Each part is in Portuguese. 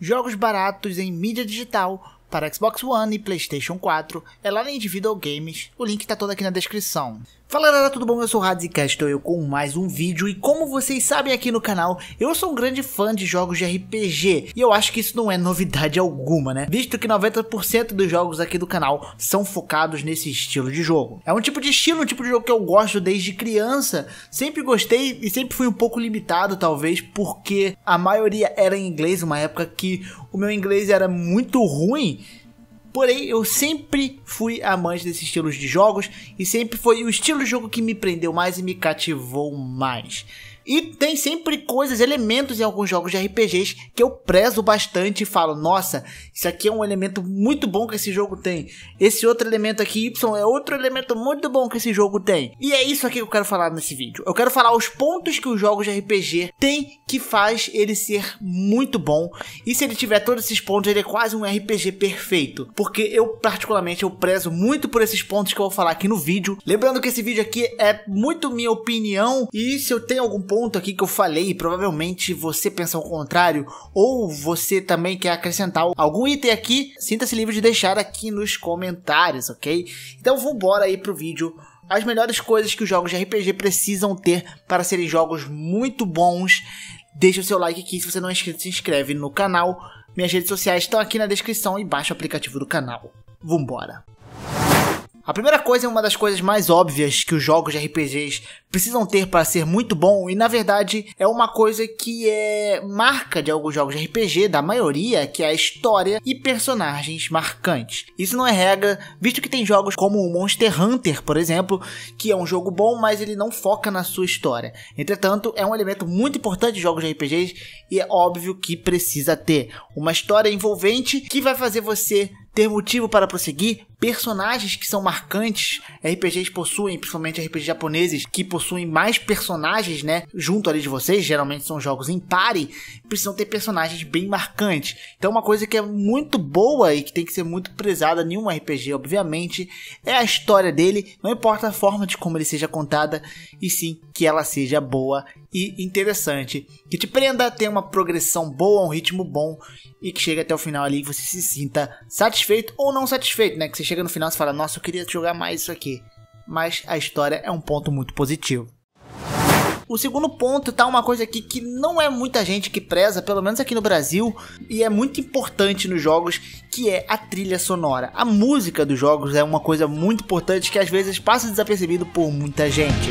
jogos baratos em mídia digital para Xbox One e PlayStation 4, é lá em Individual Games, o link está todo aqui na descrição. Fala galera, tudo bom? Eu sou o Radzicast, estou eu com mais um vídeo e como vocês sabem aqui no canal, eu sou um grande fã de jogos de RPG e eu acho que isso não é novidade alguma, né? Visto que 90% dos jogos aqui do canal são focados nesse estilo de jogo. É um tipo de estilo, um tipo de jogo que eu gosto desde criança, sempre gostei e sempre fui um pouco limitado talvez porque a maioria era em inglês, uma época que o meu inglês era muito ruim Porém, eu sempre fui amante desses estilos de jogos e sempre foi o estilo de jogo que me prendeu mais e me cativou mais. E tem sempre coisas, elementos em alguns jogos de RPGs que eu prezo bastante e falo: nossa, isso aqui é um elemento muito bom que esse jogo tem. Esse outro elemento aqui, Y, é outro elemento muito bom que esse jogo tem. E é isso aqui que eu quero falar nesse vídeo. Eu quero falar os pontos que os jogos de RPG têm que faz ele ser muito bom. E se ele tiver todos esses pontos, ele é quase um RPG perfeito. Porque eu, particularmente, eu prezo muito por esses pontos que eu vou falar aqui no vídeo. Lembrando que esse vídeo aqui é muito minha opinião. E se eu tenho algum ponto aqui que eu falei, provavelmente você pensa o contrário, ou você também quer acrescentar algum item aqui, sinta-se livre de deixar aqui nos comentários, ok? Então vambora aí pro vídeo as melhores coisas que os jogos de RPG precisam ter para serem jogos muito bons Deixa o seu like aqui. Se você não é inscrito, se inscreve no canal. Minhas redes sociais estão aqui na descrição e baixa o aplicativo do canal. Vambora! A primeira coisa é uma das coisas mais óbvias que os jogos de RPGs precisam ter para ser muito bom e na verdade é uma coisa que é marca de alguns jogos de RPG, da maioria, que é a história e personagens marcantes. Isso não é regra, visto que tem jogos como o Monster Hunter, por exemplo, que é um jogo bom, mas ele não foca na sua história. Entretanto, é um elemento muito importante de jogos de RPGs e é óbvio que precisa ter uma história envolvente que vai fazer você ter motivo para prosseguir, personagens que são marcantes, RPGs possuem, principalmente RPGs japoneses, que possuem mais personagens, né, junto ali de vocês, geralmente são jogos em pare, precisam ter personagens bem marcantes. Então uma coisa que é muito boa e que tem que ser muito prezada em um RPG, obviamente, é a história dele, não importa a forma de como ele seja contada, e sim que ela seja boa e interessante, que te prenda, tenha uma progressão boa, um ritmo bom e que chegue até o final ali e você se sinta satisfeito satisfeito ou não satisfeito, né? Que você chega no final e fala, nossa, eu queria jogar mais isso aqui. Mas a história é um ponto muito positivo. O segundo ponto tá uma coisa aqui que não é muita gente que preza, pelo menos aqui no Brasil, e é muito importante nos jogos, que é a trilha sonora. A música dos jogos é uma coisa muito importante que às vezes passa desapercebido por muita gente.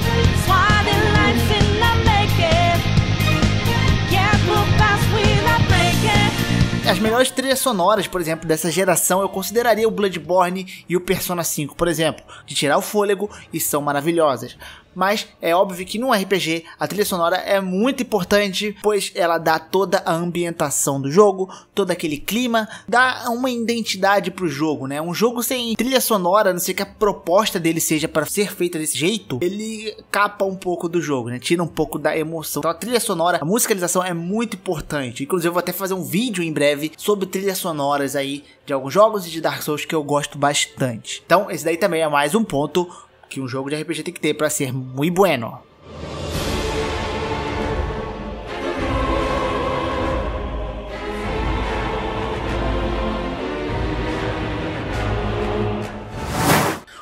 As melhores trilhas sonoras, por exemplo, dessa geração, eu consideraria o Bloodborne e o Persona 5, por exemplo, de tirar o fôlego e são maravilhosas mas é óbvio que num RPG a trilha sonora é muito importante, pois ela dá toda a ambientação do jogo, todo aquele clima, dá uma identidade pro jogo, né? Um jogo sem trilha sonora, não sei que a proposta dele seja para ser feita desse jeito, ele capa um pouco do jogo, né? Tira um pouco da emoção. Então a trilha sonora, a musicalização é muito importante. Inclusive eu vou até fazer um vídeo em breve sobre trilhas sonoras aí de alguns jogos e de Dark Souls que eu gosto bastante. Então esse daí também é mais um ponto que um jogo de RPG tem que ter para ser muito bueno.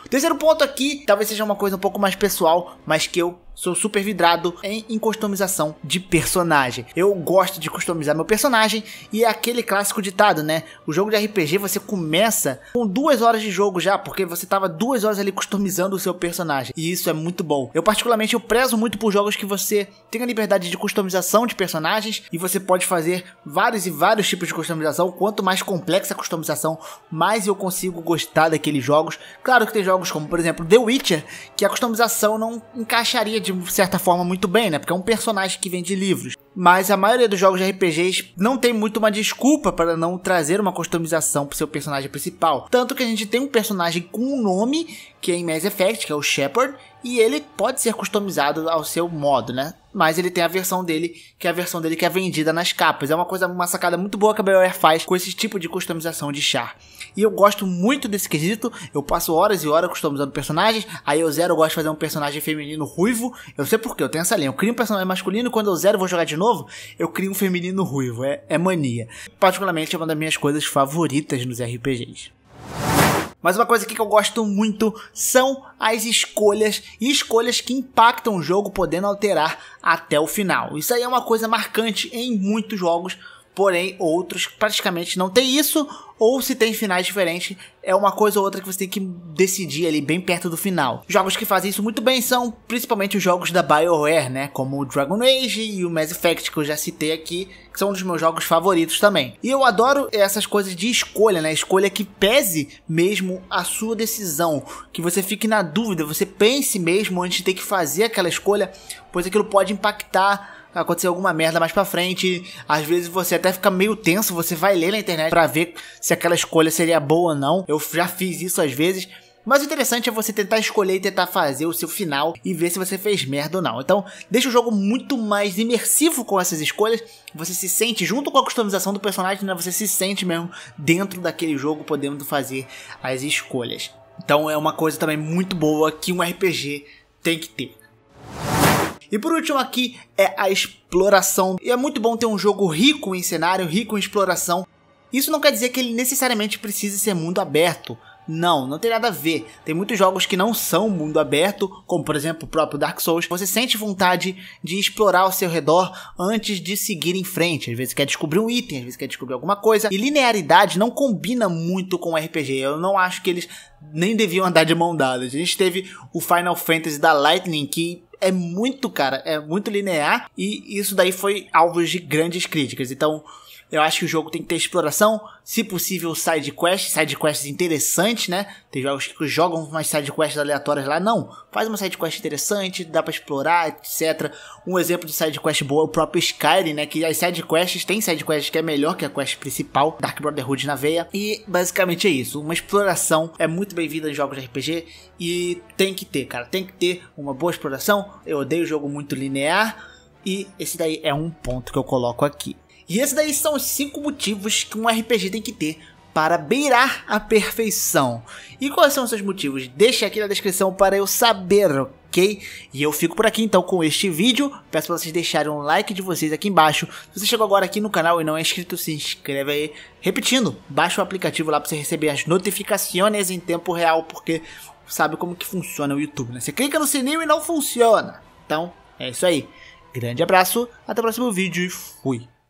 Terceiro ponto aqui, talvez seja uma coisa um pouco mais pessoal, mas que eu Sou super vidrado em, em, customização de personagem. Eu gosto de customizar meu personagem e é aquele clássico ditado, né? O jogo de RPG você começa com duas horas de jogo já, porque você tava duas horas ali customizando o seu personagem. E isso é muito bom. Eu, particularmente, eu prezo muito por jogos que você tem a liberdade de customização de personagens e você pode fazer vários e vários tipos de customização. Quanto mais complexa a customização, mais eu consigo gostar daqueles jogos. Claro que tem jogos como, por exemplo, The Witcher, que a customização não encaixaria de certa forma, muito bem, né? Porque é um personagem que vende livros. Mas a maioria dos jogos de RPGs não tem muito uma desculpa para não trazer uma customização pro seu personagem principal. Tanto que a gente tem um personagem com um nome, que é em Mass Effect, que é o Shepard, e ele pode ser customizado ao seu modo, né? mas ele tem a versão dele, que é a versão dele que é vendida nas capas. É uma coisa, uma sacada muito boa que a BioWare faz com esse tipo de customização de char. E eu gosto muito desse quesito, eu passo horas e horas customizando personagens, aí eu zero, eu gosto de fazer um personagem feminino ruivo, eu sei porquê, eu tenho essa linha, eu crio um personagem masculino e quando eu zero vou jogar de novo, eu crio um feminino ruivo, é, é mania. Particularmente é uma das minhas coisas favoritas nos RPGs. Mas uma coisa aqui que eu gosto muito são as escolhas e escolhas que impactam o jogo, podendo alterar até o final. Isso aí é uma coisa marcante em muitos jogos, porém outros praticamente não tem isso, ou se tem finais diferentes, é uma coisa ou outra que você tem que decidir ali bem perto do final. Jogos que fazem isso muito bem são principalmente os jogos da BioWare, né, como o Dragon Age e o Mass Effect que eu já citei aqui, que são um dos meus jogos favoritos também. E eu adoro essas coisas de escolha, né? Escolha que pese mesmo a sua decisão, que você fique na dúvida, você pense mesmo antes de ter que fazer aquela escolha, pois aquilo pode impactar acontecer alguma merda mais pra frente. Às vezes você até fica meio tenso, você vai ler na internet para ver se aquela escolha seria boa ou não. Eu já fiz isso às vezes. Mas o interessante é você tentar escolher e tentar fazer o seu final e ver se você fez merda ou não. Então, deixa o jogo muito mais imersivo com essas escolhas. Você se sente junto com a customização do personagem, né? Você se sente mesmo dentro daquele jogo podendo fazer as escolhas. Então, é uma coisa também muito boa que um RPG tem que ter. E por último aqui é a exploração. E é muito bom ter um jogo rico em cenário, rico em exploração. Isso não quer dizer que ele necessariamente precise ser mundo aberto. Não, não tem nada a ver. Tem muitos jogos que não são mundo aberto, como por exemplo o próprio Dark Souls. Você sente vontade de explorar ao seu redor antes de seguir em frente. Às vezes quer descobrir um item, às vezes quer descobrir alguma coisa. E linearidade não combina muito com RPG. Eu não acho que eles nem deviam andar de mão dada. A gente teve o Final Fantasy da Lightning que é muito, cara, é muito linear e isso daí foi alvo de grandes críticas. Então, eu acho que o jogo tem que ter exploração, se possível side quests, side quests interessantes, né? Tem jogos que jogam umas side quests aleatórias lá, não. Faz uma side quest interessante, dá para explorar, etc. Um exemplo de side quest boa é o próprio Skyrim, né? Que as side quests tem side quests que é melhor que a quest principal, Dark Brotherhood na veia. E basicamente é isso. Uma exploração é muito bem-vinda em jogos de RPG e tem que ter, cara. Tem que ter uma boa exploração. Eu odeio jogo muito linear. E esse daí é um ponto que eu coloco aqui. E esses daí são os cinco motivos que um RPG tem que ter para beirar a perfeição. E quais são os seus motivos? Deixe aqui na descrição para eu saber, ok? E eu fico por aqui então com este vídeo. Peço para vocês deixarem um like de vocês aqui embaixo. Se você chegou agora aqui no canal e não é inscrito, se inscreve aí. Repetindo, baixa o aplicativo lá para você receber as notificações em tempo real, porque sabe como que funciona o YouTube, né? Você clica no sininho e não funciona. Então, é isso aí. Grande abraço, até o próximo vídeo e fui!